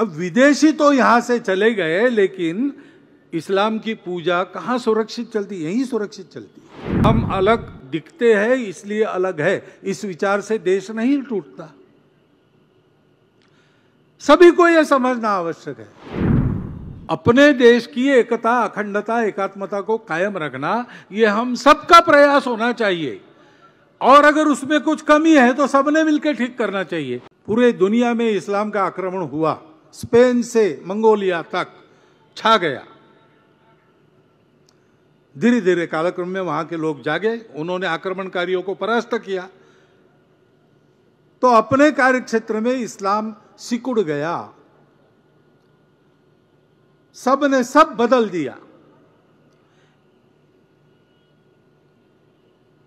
अब विदेशी तो यहां से चले गए लेकिन इस्लाम की पूजा कहाँ सुरक्षित चलती यहीं सुरक्षित चलती हम अलग दिखते हैं इसलिए अलग है इस विचार से देश नहीं टूटता सभी को यह समझना आवश्यक है अपने देश की एकता अखंडता एकात्मता को कायम रखना यह हम सबका प्रयास होना चाहिए और अगर उसमें कुछ कमी है तो सबने मिलकर ठीक करना चाहिए पूरे दुनिया में इस्लाम का आक्रमण हुआ स्पेन से मंगोलिया तक छा गया धीरे धीरे कालक्रम में वहां के लोग जागे उन्होंने आक्रमणकारियों को परास्त किया तो अपने कार्य क्षेत्र में इस्लाम सिकुड़ गया सब ने सब बदल दिया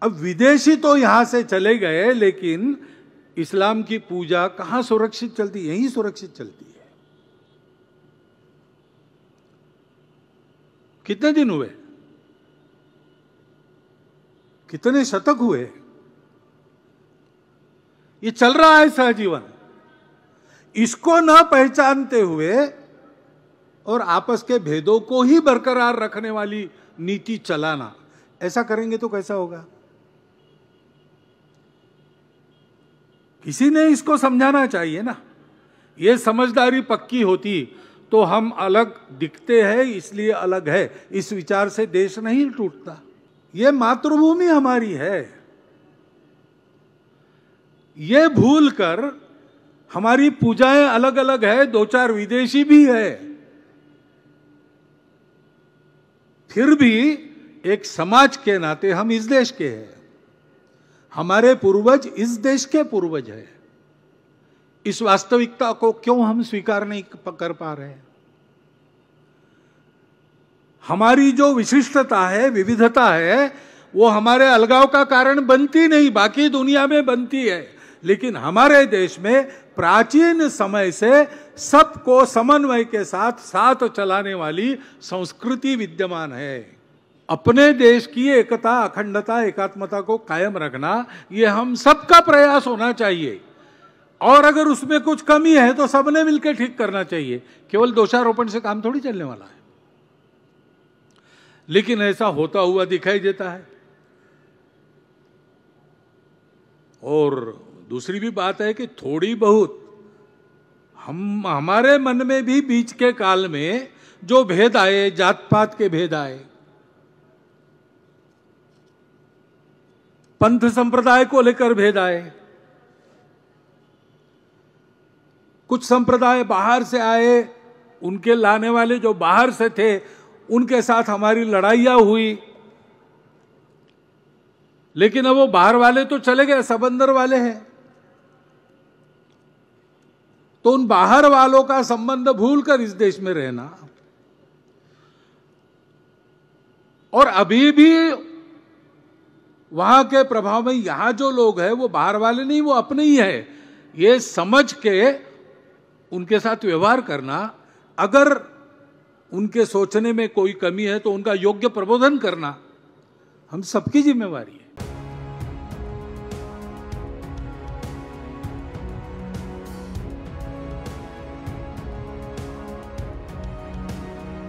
अब विदेशी तो यहां से चले गए लेकिन इस्लाम की पूजा कहां सुरक्षित चलती यहीं सुरक्षित चलती कितने दिन हुए कितने शतक हुए ये चल रहा है सहजीवन इसको न पहचानते हुए और आपस के भेदों को ही बरकरार रखने वाली नीति चलाना ऐसा करेंगे तो कैसा होगा किसी ने इसको समझाना चाहिए ना ये समझदारी पक्की होती तो हम अलग दिखते हैं इसलिए अलग है इस विचार से देश नहीं टूटता ये मातृभूमि हमारी है ये भूल कर हमारी पूजाएं अलग अलग है दो चार विदेशी भी है फिर भी एक समाज के नाते हम इस देश के हैं हमारे पूर्वज इस देश के पूर्वज हैं इस वास्तविकता को क्यों हम स्वीकार नहीं कर पा रहे हमारी जो विशिष्टता है विविधता है वो हमारे अलगाव का कारण बनती नहीं बाकी दुनिया में बनती है लेकिन हमारे देश में प्राचीन समय से सबको समन्वय के साथ साथ चलाने वाली संस्कृति विद्यमान है अपने देश की एकता अखंडता एकात्मता को कायम रखना ये हम सबका प्रयास होना चाहिए और अगर उसमें कुछ कमी है तो सबने मिलकर ठीक करना चाहिए केवल दोषारोपण से काम थोड़ी चलने वाला है लेकिन ऐसा होता हुआ दिखाई देता है और दूसरी भी बात है कि थोड़ी बहुत हम हमारे मन में भी बीच के काल में जो भेद आए जात पात के भेद आए पंथ संप्रदाय को लेकर भेद आए कुछ संप्रदाय बाहर से आए उनके लाने वाले जो बाहर से थे उनके साथ हमारी लड़ाइया हुई लेकिन अब वो बाहर वाले तो चले गए सब अंदर वाले हैं तो उन बाहर वालों का संबंध भूलकर इस देश में रहना और अभी भी वहां के प्रभाव में यहां जो लोग हैं वो बाहर वाले नहीं वो अपने ही है ये समझ के उनके साथ व्यवहार करना अगर उनके सोचने में कोई कमी है तो उनका योग्य प्रबोधन करना हम सबकी जिम्मेवारी है